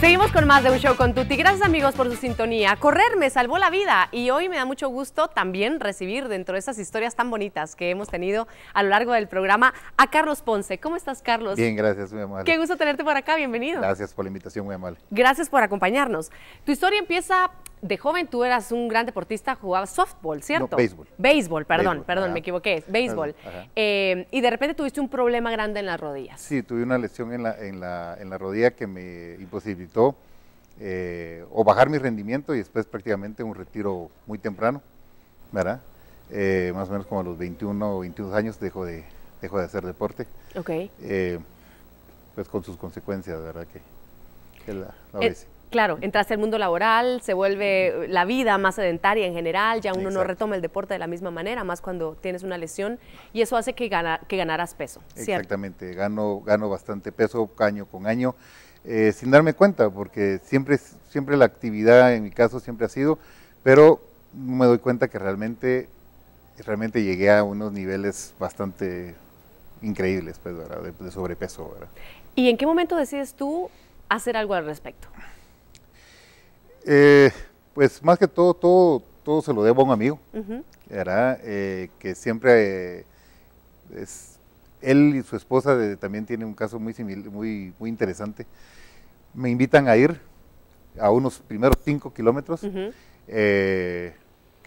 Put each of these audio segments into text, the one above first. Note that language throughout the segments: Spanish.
Seguimos con más de un show con Tuti. Gracias amigos por su sintonía. Correr me salvó la vida y hoy me da mucho gusto también recibir dentro de esas historias tan bonitas que hemos tenido a lo largo del programa a Carlos Ponce. ¿Cómo estás Carlos? Bien, gracias, muy amable. Qué gusto tenerte por acá, bienvenido. Gracias por la invitación, muy amable. Gracias por acompañarnos. Tu historia empieza de joven tú eras un gran deportista, jugabas softball, ¿cierto? No, béisbol. Béisbol, perdón, perdón, me equivoqué, béisbol. Eh, y de repente tuviste un problema grande en las rodillas. Sí, tuve una lesión en la, en la, en la rodilla que me imposibilitó eh, o bajar mi rendimiento y después prácticamente un retiro muy temprano, ¿verdad? Eh, más o menos como a los 21 o 22 años dejo de, de hacer deporte. Ok. pues con sus consecuencias, ¿verdad? Que, la, la Claro, entraste al mundo laboral, se vuelve la vida más sedentaria en general, ya uno no retoma el deporte de la misma manera, más cuando tienes una lesión, y eso hace que, gana, que ganaras peso. Exactamente, gano, gano bastante peso año con año, eh, sin darme cuenta, porque siempre, siempre la actividad en mi caso siempre ha sido, pero me doy cuenta que realmente, realmente llegué a unos niveles bastante increíbles pues, de, sobrepeso. ¿Y en qué momento decides tú hacer algo al respecto? Eh, pues más que todo, todo, todo se lo debo a un amigo, eh, que siempre eh, es, él y su esposa también tienen un caso muy, muy, muy interesante. Me invitan a ir a unos primeros cinco kilómetros, que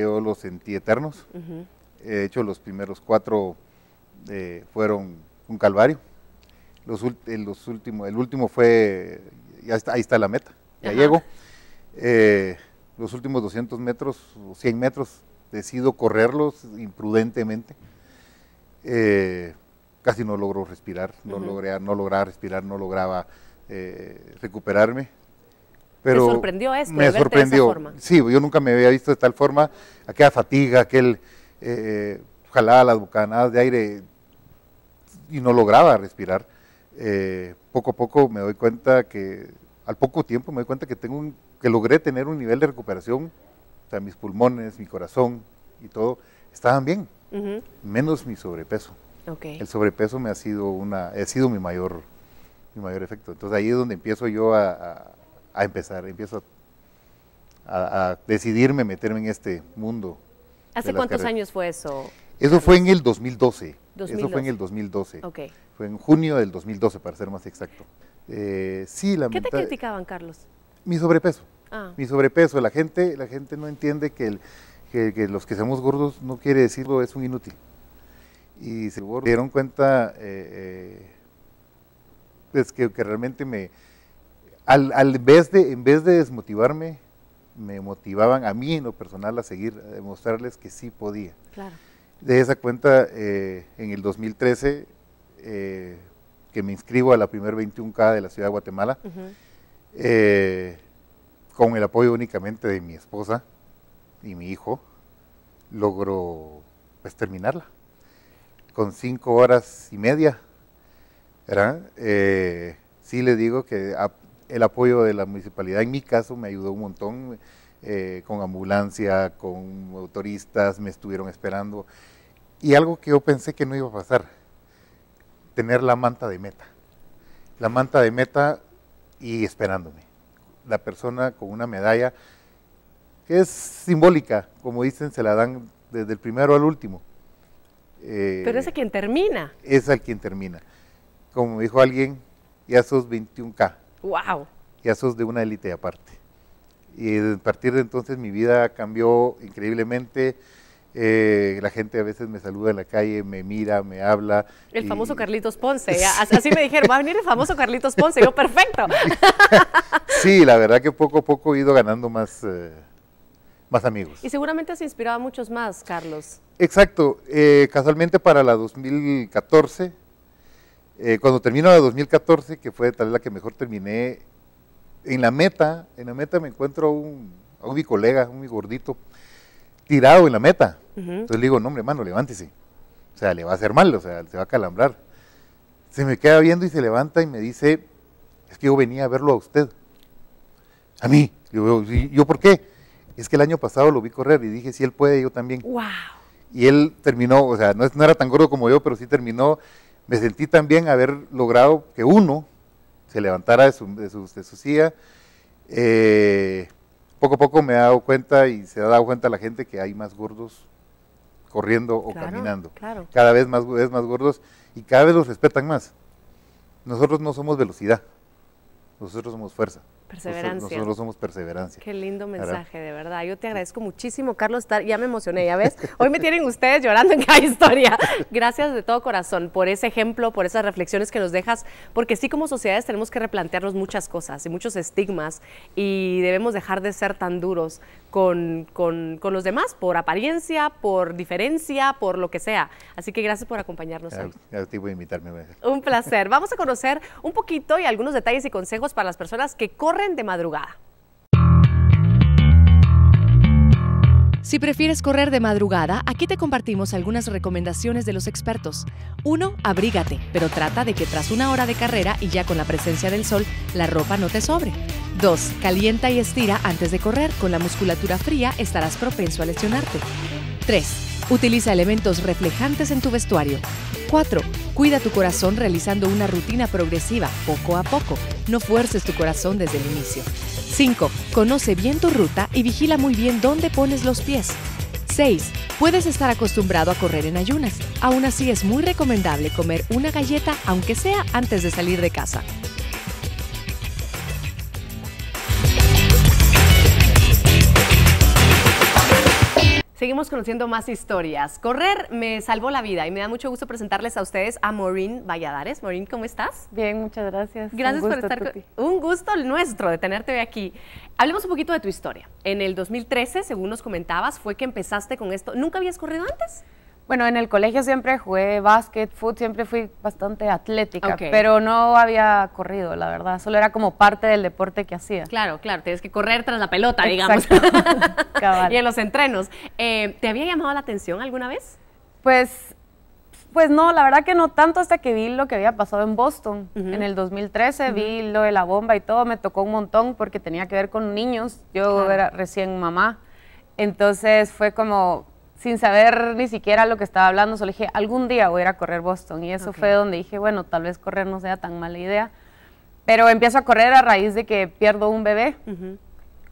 yo los sentí eternos. De hecho, los primeros cuatro fueron un calvario. Los, últimos, el último fue, ya ahí está la meta, ya llego. Eh, los últimos 200 metros o 100 metros decido correrlos imprudentemente. Eh, casi no logro respirar, no, no lograba respirar, no lograba eh, recuperarme. Pero sorprendió esto? Me sorprendió. Sí, yo nunca me había visto de tal forma, aquella fatiga, aquel eh, jalada las bocanadas de aire y no lograba respirar. poco a poco me doy cuenta que al poco tiempo me doy cuenta que, tengo que logré tener un nivel de recuperación, o sea, mis pulmones, mi corazón y todo estaban bien, menos mi sobrepeso. El sobrepeso me ha sido, una, ha sido mi, mayor, mi mayor efecto. Entonces ahí es donde empiezo yo a, empezar, empiezo a, a, decidirme meterme en este mundo. ¿Hace cuántos años fue eso? Eso fue en el 2012. Eso fue en el 2012. Okay. Fue en junio del 2012, para ser más exacto. Eh, sí, ¿Qué te criticaban, Carlos? Mi sobrepeso. Ah. Mi sobrepeso. La gente, la gente no entiende que, los que seamos gordos no quiere decirlo, es un inútil. Y se dieron cuenta eh, eh, pues, que, realmente me... Al, vez de, en vez de desmotivarme, me motivaban a mí en lo personal a seguir, a demostrarles que sí podía. De esa cuenta, en el 2013 eh, que me inscribo a la primer 21K de la ciudad de Guatemala, eh, con el apoyo únicamente de mi esposa y mi hijo, logro pues terminarla, con cinco horas y media, eh, si le les digo que el apoyo de la municipalidad en mi caso me ayudó un montón, con ambulancia, con motoristas, me estuvieron esperando, y algo que yo pensé que no iba a pasar, tener la manta de meta. La manta de meta y esperándome. La persona con una medalla que es simbólica, como dicen, se la dan desde el primero al último. Eh, Pero es el quien termina. Es el quien termina. Como dijo alguien, ya sos 21K. ¡Wow! Ya sos de una élite aparte. Y a partir de entonces mi vida cambió increíblemente. Eh, la gente a veces me saluda en la calle, me mira, me habla. El famoso Carlitos Ponce, así me dijeron, va a venir el famoso Carlitos Ponce, yo perfecto. sí, la verdad que poco a poco he ido ganando más, eh, más amigos. Y seguramente has inspirado a muchos más, Carlos. Exacto, eh, casualmente para la 2014, cuando termino la 2014, que fue tal vez la que mejor terminé, en la meta, en la meta me encuentro a un, a un mi colega, un mi gordito, tirado en la meta. Entonces le digo, no, hombre, hermano, levántese. O sea, le va a hacer mal, o sea, se va a calambrar. Se me queda viendo y se levanta y me dice, es que yo venía a verlo a usted. A mí. Yo, ¿y yo por qué? Es que el año pasado lo vi correr y dije, si él puede, yo también. ¡Wow! Y él terminó, o sea, no, era tan gordo como yo, pero sí terminó. Me sentí también haber logrado que uno se levantara de su, de su, silla. Eh, poco a poco me he dado cuenta y se ha dado cuenta la gente que hay más gordos corriendo o caminando. Cada vez más, vez más gordos y cada vez los respetan más. Nosotros no somos velocidad, nosotros somos fuerza. Perseverancia. Nosotros, somos perseverancia. Qué lindo mensaje, de verdad. Yo te agradezco muchísimo, Carlos. Ya me emocioné, ya ves. Hoy me tienen ustedes llorando en cada historia. Gracias de todo corazón por ese ejemplo, por esas reflexiones que nos dejas, porque sí como sociedades tenemos que replantearnos muchas cosas y muchos estigmas y debemos dejar de ser tan duros con, los demás, por apariencia, por diferencia, por lo que sea. Así que gracias por acompañarnos invitarme. Un placer. Vamos a conocer un poquito y algunos detalles y consejos para las personas que corren de madrugada. Si prefieres correr de madrugada, aquí te compartimos algunas recomendaciones de los expertos. 1. Abrígate, pero trata de que tras una hora de carrera y ya con la presencia del sol, la ropa no te sobre. 2. Calienta y estira antes de correr. Con la musculatura fría estarás propenso a lesionarte. 3. Utiliza elementos reflejantes en tu vestuario. 4. Cuida tu corazón realizando una rutina progresiva, poco a poco. No fuerces tu corazón desde el inicio. 5. Conoce bien tu ruta y vigila muy bien dónde pones los pies. 6. Puedes estar acostumbrado a correr en ayunas. Aún así es muy recomendable comer una galleta aunque sea antes de salir de casa. conociendo más historias. Correr me salvó la vida y me da mucho gusto presentarles a ustedes a Maureen Valladares. Maureen, ¿cómo estás? Bien, muchas gracias. Gracias por estar Un gusto nuestro de tenerte hoy aquí. Hablemos un poquito de tu historia. En el 2013, según nos comentabas, fue que empezaste con esto. ¿Nunca habías corrido antes? Bueno, en el colegio siempre jugué básquet, fútbol, siempre fui bastante atlética, pero no había corrido, la verdad. Solo era como parte del deporte que hacía. Claro, claro, tienes que correr tras la pelota, digamos. Y en los entrenos. Eh, ¿Te había llamado la atención alguna vez? Pues, pues no, la verdad que no tanto hasta que vi lo que había pasado en Boston en el 2013, vi lo de la bomba y todo, me tocó un montón porque tenía que ver con niños. Yo era recién mamá, entonces fue como sin saber ni siquiera lo que estaba hablando, solo dije, algún día voy a ir a correr Boston. Y eso fue donde dije, bueno, tal vez correr no sea tan mala idea. Pero empiezo a correr a raíz de que pierdo un bebé.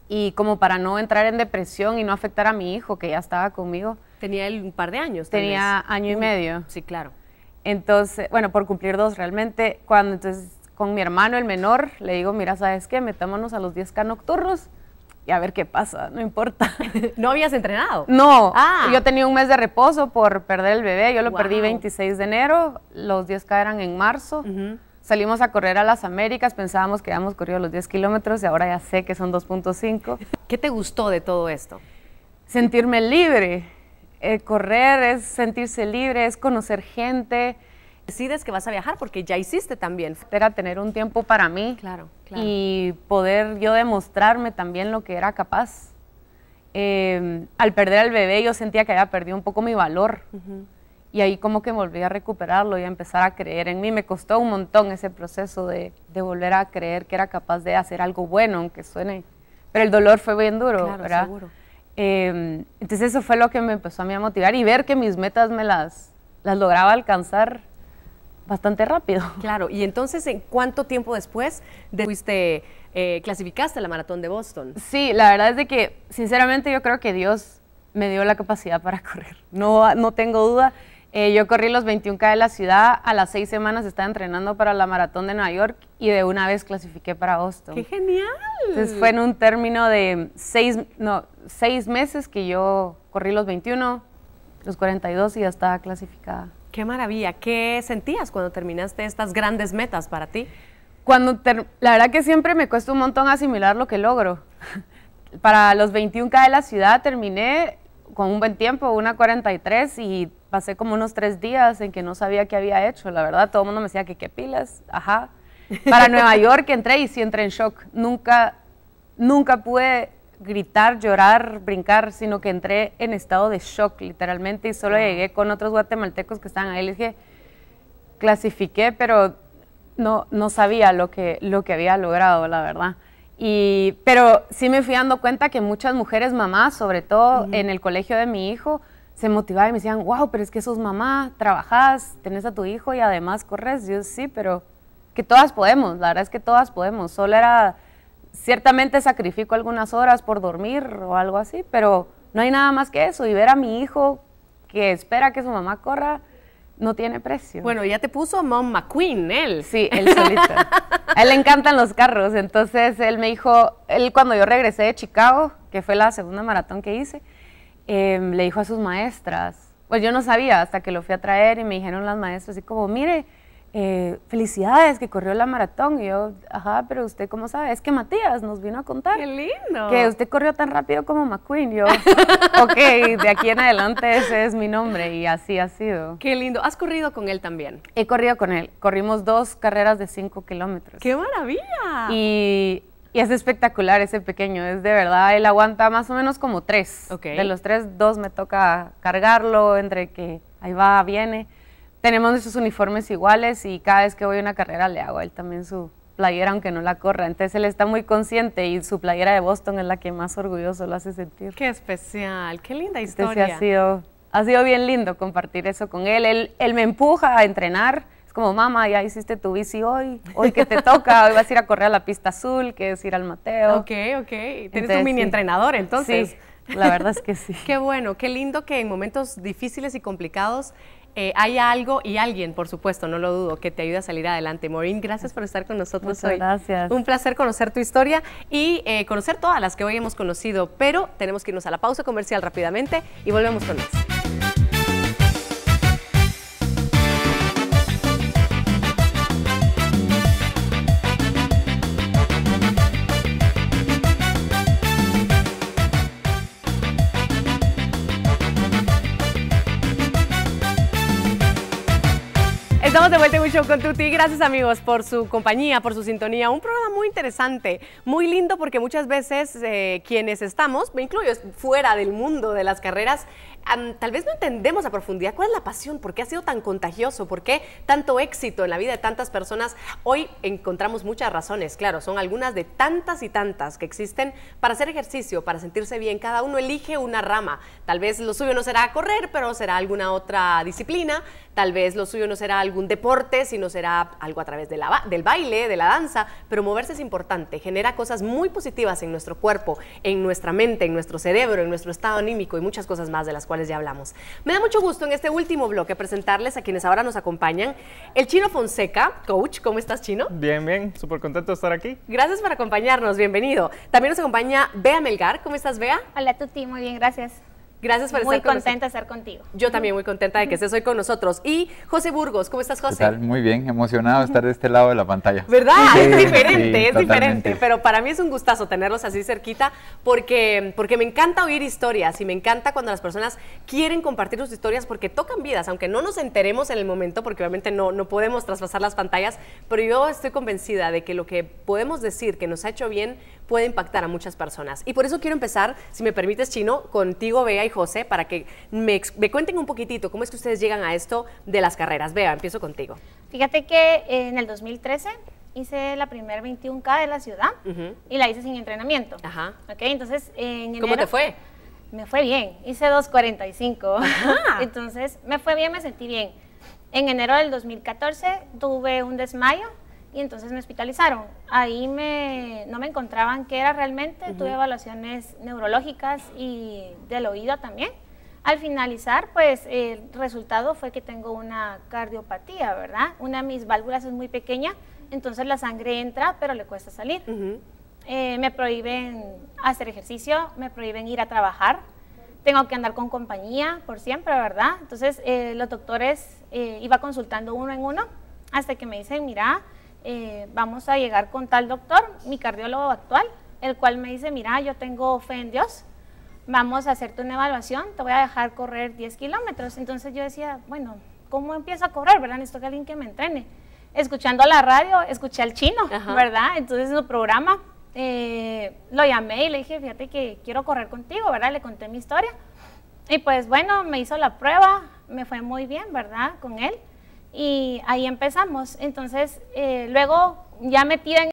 Y como para no entrar en depresión y no afectar a mi hijo, que ya estaba conmigo. Tenía un par de años. Tenía año y medio. Sí, claro. Entonces, bueno, por cumplir dos realmente, cuando entonces con mi hermano, el menor, le digo, mira, ¿sabes qué? Metámonos a los 10K nocturnos y a ver qué pasa, no importa. ¿No habías entrenado? No, ah. yo tenía un mes de reposo por perder el bebé, yo lo perdí 26 de enero, los 10K eran en marzo, salimos a correr a las Américas, pensábamos que habíamos corrido los 10 kilómetros y ahora ya sé que son 2.5. ¿Qué te gustó de todo esto? Sentirme libre, eh, correr es sentirse libre, es conocer gente, decides que vas a viajar porque ya hiciste también. Era tener un tiempo para mí claro, y poder yo demostrarme también lo que era capaz. Em, al perder al bebé yo sentía que había perdido un poco mi valor y ahí como que volví a recuperarlo y a empezar a creer en mí. Me costó un montón ese proceso de, volver a creer que era capaz de hacer algo bueno, aunque suene. Pero el dolor fue bien duro, claro, ¿verdad? Seguro. Em, entonces eso fue lo que me empezó a motivar y ver que mis metas me las lograba alcanzar bastante rápido. Claro, y entonces, ¿en cuánto tiempo después de fuiste, eh, clasificaste la maratón de Boston? Sí, la verdad es de que, sinceramente, yo creo que Dios me dio la capacidad para correr. No, tengo duda. Eh, yo corrí los 21K de la ciudad, a las seis semanas estaba entrenando para la maratón de Nueva York y de una vez clasifiqué para Boston. ¡Qué genial! Entonces fue en un término de seis, no, seis meses que yo corrí los 21, los 42 y ya estaba clasificada. Qué maravilla. ¿Qué sentías cuando terminaste estas grandes metas para ti? Cuando la verdad que siempre me cuesta un montón asimilar lo que logro. Para los 21K de la ciudad terminé con un buen tiempo, una 43, y pasé como unos tres días en que no sabía qué había hecho. La verdad, todo el mundo me decía que qué pilas, ajá. Para Nueva York entré y sí entré en shock. Nunca, nunca pude gritar, llorar, brincar, sino que entré en estado de shock literalmente y solo llegué con otros guatemaltecos que estaban ahí. Les dije, clasifiqué, pero no, no sabía lo que, lo que había logrado, la verdad. Y, pero sí me fui dando cuenta que muchas mujeres mamás, sobre todo en el colegio de mi hijo, se motivaban y me decían, wow, pero es que sos mamá, trabajás, tenés a tu hijo y además corres. Yo sí, pero que todas podemos, la verdad es que todas podemos. Solo era ciertamente sacrifico algunas horas por dormir o algo así, pero no hay nada más que eso. Y ver a mi hijo que espera que su mamá corra no tiene precio. Bueno, ya te puso Mom McQueen, él. Sí, él solito. a él le encantan los carros, entonces él me dijo, él cuando yo regresé de Chicago, que fue la segunda maratón que hice, em, le dijo a sus maestras, pues yo no sabía hasta que lo fui a traer y me dijeron las maestras así como, mire, eh, felicidades que corrió la maratón. Y yo, ajá, pero usted cómo sabe, es que Matías nos vino a contar. Qué lindo. Que usted corrió tan rápido como McQueen. Yo, ok, de aquí en adelante ese es mi nombre y así ha sido. Qué lindo. ¿Has corrido con él también? He corrido con él. Corrimos dos carreras de cinco kilómetros. ¡Qué maravilla! Y, es espectacular ese pequeño, es de verdad, él aguanta más o menos como tres. De los tres, dos me toca cargarlo entre que ahí va, viene tenemos nuestros uniformes iguales y cada vez que voy a una carrera le hago a él también su playera, aunque no la corra. Entonces él está muy consciente y su playera de Boston es la que más orgulloso lo hace sentir. Qué especial, qué linda este historia. ha sido, ha sido bien lindo compartir eso con él. Él, él me empuja a entrenar. Es como, mamá, ya hiciste tu bici hoy, hoy que te toca, hoy vas a ir a correr a la pista azul, que es ir al Mateo. Ok, ok. Tienes un mini entrenador, entonces. Sí. La verdad es que sí. qué bueno, qué lindo que en momentos difíciles y complicados eh, hay algo y alguien, por supuesto, no lo dudo, que te ayuda a salir adelante. Maureen, gracias por estar con nosotros hoy. Gracias. Un placer conocer tu historia y eh, conocer todas las que hoy hemos conocido, pero tenemos que irnos a la pausa comercial rápidamente y volvemos con más. Estamos de vuelta en un show con Tuti. Gracias amigos por su compañía, por su sintonía. Un programa muy interesante, muy lindo porque muchas veces eh, quienes estamos, me incluyo, fuera del mundo de las carreras, tal vez no entendemos a profundidad cuál es la pasión, por qué ha sido tan contagioso, por qué tanto éxito en la vida de tantas personas. Hoy encontramos muchas razones, claro, son algunas de tantas y tantas que existen para hacer ejercicio, para sentirse bien. Cada uno elige una rama. Tal vez lo suyo no será correr, pero será alguna otra disciplina. Tal vez lo suyo no será algún deporte, sino será algo a través de la, del baile, de la danza. Pero moverse es importante, genera cosas muy positivas en nuestro cuerpo, en nuestra mente, en nuestro cerebro, en nuestro estado anímico y muchas cosas más de las cuales ya hablamos. Me da mucho gusto en este último bloque presentarles a quienes ahora nos acompañan. El Chino Fonseca, coach, ¿cómo estás, Chino? Bien, bien, súper contento de estar aquí. Gracias por acompañarnos, bienvenido. También nos acompaña Bea Melgar, ¿cómo estás, Bea? Hola, Tuti, muy bien, gracias. Gracias por estar con Muy contenta de estar contigo. Yo también muy contenta de que estés hoy con nosotros. Y José Burgos, ¿cómo estás, José? ¿Qué tal? Muy bien, emocionado de estar de este lado de la pantalla. ¿Verdad? es diferente, es diferente. Pero para mí es un gustazo tenerlos así cerquita porque, porque me encanta oír historias y me encanta cuando las personas quieren compartir sus historias porque tocan vidas, aunque no nos enteremos en el momento porque obviamente no, no podemos traspasar las pantallas, pero yo estoy convencida de que lo que podemos decir que nos ha hecho bien puede impactar a muchas personas. Y por eso quiero empezar, si me permites, Chino, contigo, Bea y José, para que me, cuenten un poquitito cómo es que ustedes llegan a esto de las carreras. Bea, empiezo contigo. Fíjate que eh, en el 2013 hice la primer 21K de la ciudad y la hice sin entrenamiento. Ajá. Ok, entonces en enero, ¿Cómo te fue? Me fue bien, hice 2.45. entonces me fue bien, me sentí bien. En enero del 2014 tuve un desmayo y entonces me hospitalizaron. Ahí me, no me encontraban qué era realmente, tuve evaluaciones neurológicas y del oído también. Al finalizar, pues el resultado fue que tengo una cardiopatía, ¿verdad? Una de mis válvulas es muy pequeña, entonces la sangre entra, pero le cuesta salir. Eh, me prohíben hacer ejercicio, me prohíben ir a trabajar, tengo que andar con compañía por siempre, ¿verdad? Entonces eh, los doctores eh, iba consultando uno en uno hasta que me dicen, mira, eh, vamos a llegar con tal doctor, mi cardiólogo actual, el cual me dice, mira, yo tengo fe en Dios, vamos a hacerte una evaluación, te voy a dejar correr 10 kilómetros. Entonces yo decía, bueno, ¿cómo empiezo a correr? ¿Verdad? Necesito que alguien que me entrene. Escuchando la radio, escuché al chino, ¿verdad? Entonces su programa eh, lo llamé y le dije, fíjate que quiero correr contigo, ¿verdad? Le conté mi historia. Y pues bueno, me hizo la prueba, me fue muy bien, ¿verdad? Con él y ahí empezamos. Entonces, eh, luego ya metida en